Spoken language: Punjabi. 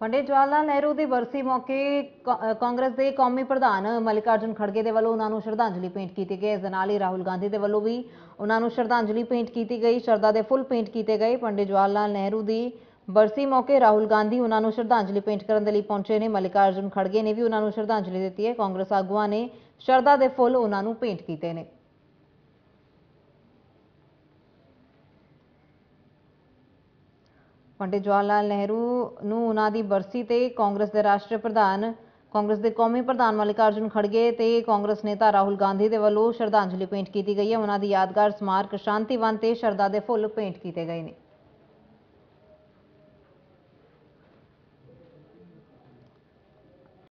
ਪੰਡਿਤ ਜਵਾਹਰ ਲਾਲ ਨਹਿਰੂ ਦੀ ਬਰਸੀ ਮੌਕੇ ਕਾਂਗਰਸ ਦੇ ਕੌਮੀ ਪ੍ਰਧਾਨ ਮਲਿਕਾਰਜਨ ਖੜਗੇ ਦੇ ਵੱਲੋਂ ਉਹਨਾਂ ਨੂੰ ਸ਼ਰਧਾਂਜਲੀ ਭੇਂਟ ਕੀਤੀ ਗਈ ਇਸ ਦੇ ਨਾਲ ਹੀ ਰਾਹੁਲ ਗਾਂਧੀ ਦੇ ਵੱਲੋਂ ਵੀ ਉਹਨਾਂ ਨੂੰ ਸ਼ਰਧਾਂਜਲੀ ਭੇਂਟ ਕੀਤੀ ਗਈ ਸ਼ਰਧਾ ਦੇ ਫੁੱਲ ਭੇਂਟ ਕੀਤੇ ਗਏ ਪੰਡਿਤ ਜਵਾਹਰ ਲਾਲ ਨਹਿਰੂ ਦੀ ਬਰਸੀ ਮੌਕੇ ਰਾਹੁਲ ਗਾਂਧੀ ਉਹਨਾਂ ਨੂੰ ਸ਼ਰਧਾਂਜਲੀ ਭੇਂਟ ਕਰਨ ਦੇ ਲਈ ਪਹੁੰਚੇ ਨੇ ਮਲਿਕਾਰਜਨ ਖੜਗੇ ਨੇ ਵੀ ਉਹਨਾਂ ਨੂੰ ਸ਼ਰਧਾਂਜਲੀ ਦਿੱਤੀ ਹੈ ਕਾਂਗਰਸ ਆਗੂਆਂ ਨੇ ਸ਼ਰਧਾ ਦੇ ਫੁੱਲ ਉਹਨਾਂ ਨੂੰ ਭੇਂਟ ਕੀਤੇ ਨੇ ਪੰਡਿਤ ਜਵਾਹਰ ਲਾਲ ਨਹਿਰੂ ਨੂੰ ਉਹਨਾਂ ਦੀ ਬਰਸੀ ਤੇ ਕਾਂਗਰਸ ਦੇ ਰਾਸ਼ਟਰੀ ਪ੍ਰਧਾਨ ਕਾਂਗਰਸ ਦੇ ਕੌਮੀ ਪ੍ਰਧਾਨ ਮਲਿਕਾਰਜੁਨ ਖੜਗੇ ਤੇ ਕਾਂਗਰਸ ਨੇਤਾ ਰਾਹੁਲ ਗਾਂਧੀ ਦੇ ਵੱਲੋਂ ਸ਼ਰਧਾਂਜਲੀ ਭੇਂਟ ਕੀਤੀ ਗਈ ਹੈ ਉਹਨਾਂ ਦੀ ਯਾਦਗਾਰ ਸਮਾਰਕ ਸ਼ਾਂਤੀਵਨ ਤੇ ਸ਼ਰਧਾ ਦੇ ਫੁੱਲ ਭੇਂਟ ਕੀਤੇ ਗਏ ਨੇ